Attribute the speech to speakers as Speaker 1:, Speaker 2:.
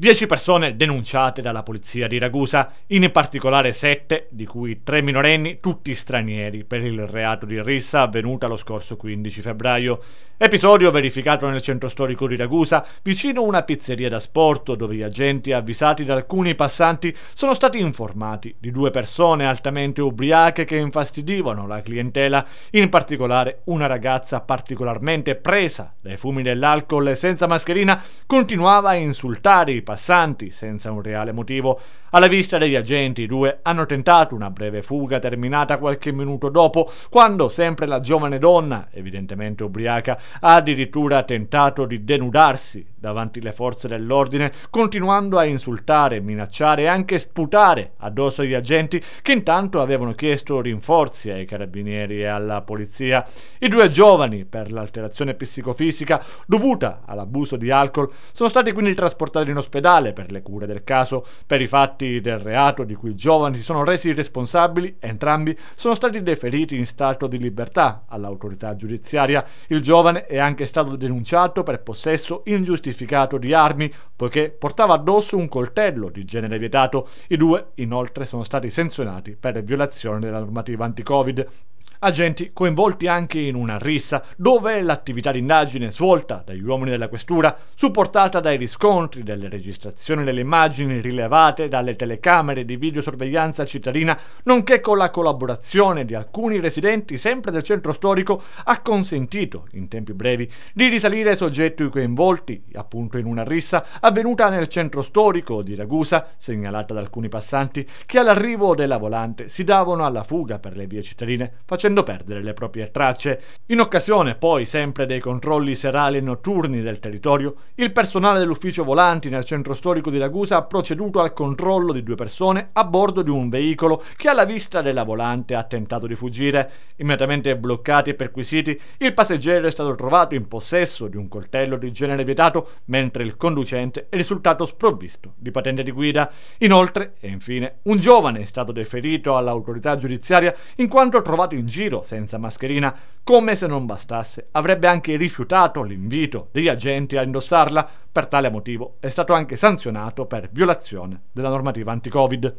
Speaker 1: 10 persone denunciate dalla polizia di Ragusa, in particolare 7, di cui 3 minorenni, tutti stranieri, per il reato di rissa avvenuta lo scorso 15 febbraio. Episodio verificato nel centro storico di Ragusa, vicino a una pizzeria da sport, dove gli agenti avvisati da alcuni passanti sono stati informati di due persone altamente ubriache che infastidivano la clientela, in particolare una ragazza particolarmente presa dai fumi dell'alcol e senza mascherina continuava a insultare i passanti senza un reale motivo. Alla vista degli agenti, i due hanno tentato una breve fuga terminata qualche minuto dopo, quando sempre la giovane donna, evidentemente ubriaca, ha addirittura tentato di denudarsi davanti alle forze dell'ordine, continuando a insultare, minacciare e anche sputare addosso agli agenti che intanto avevano chiesto rinforzi ai carabinieri e alla polizia. I due giovani, per l'alterazione psicofisica dovuta all'abuso di alcol, sono stati quindi trasportati in ospedale per le cure del caso. Per i fatti del reato di cui i giovani si sono resi responsabili, entrambi sono stati deferiti in stato di libertà all'autorità giudiziaria. Il giovane è anche stato denunciato per possesso ingiustificato certificato di armi poiché portava addosso un coltello di genere vietato. I due inoltre sono stati sanzionati per violazione della normativa anti-Covid agenti coinvolti anche in una rissa, dove l'attività d'indagine svolta dagli uomini della questura, supportata dai riscontri delle registrazioni delle immagini rilevate dalle telecamere di videosorveglianza cittadina, nonché con la collaborazione di alcuni residenti sempre del centro storico, ha consentito, in tempi brevi, di risalire ai soggetti coinvolti appunto in una rissa avvenuta nel centro storico di Ragusa, segnalata da alcuni passanti, che all'arrivo della volante si davano alla fuga per le vie cittadine, facendo perdere le proprie tracce. In occasione poi sempre dei controlli serali e notturni del territorio, il personale dell'ufficio volanti nel centro storico di Ragusa ha proceduto al controllo di due persone a bordo di un veicolo che alla vista della volante ha tentato di fuggire. Immediatamente bloccati e perquisiti, il passeggero è stato trovato in possesso di un coltello di genere vietato, mentre il conducente è risultato sprovvisto di patente di guida. Inoltre, e infine, un giovane è stato deferito all'autorità giudiziaria in quanto trovato in giro senza mascherina, come se non bastasse. Avrebbe anche rifiutato l'invito degli agenti a indossarla, per tale motivo è stato anche sanzionato per violazione della normativa anti-Covid.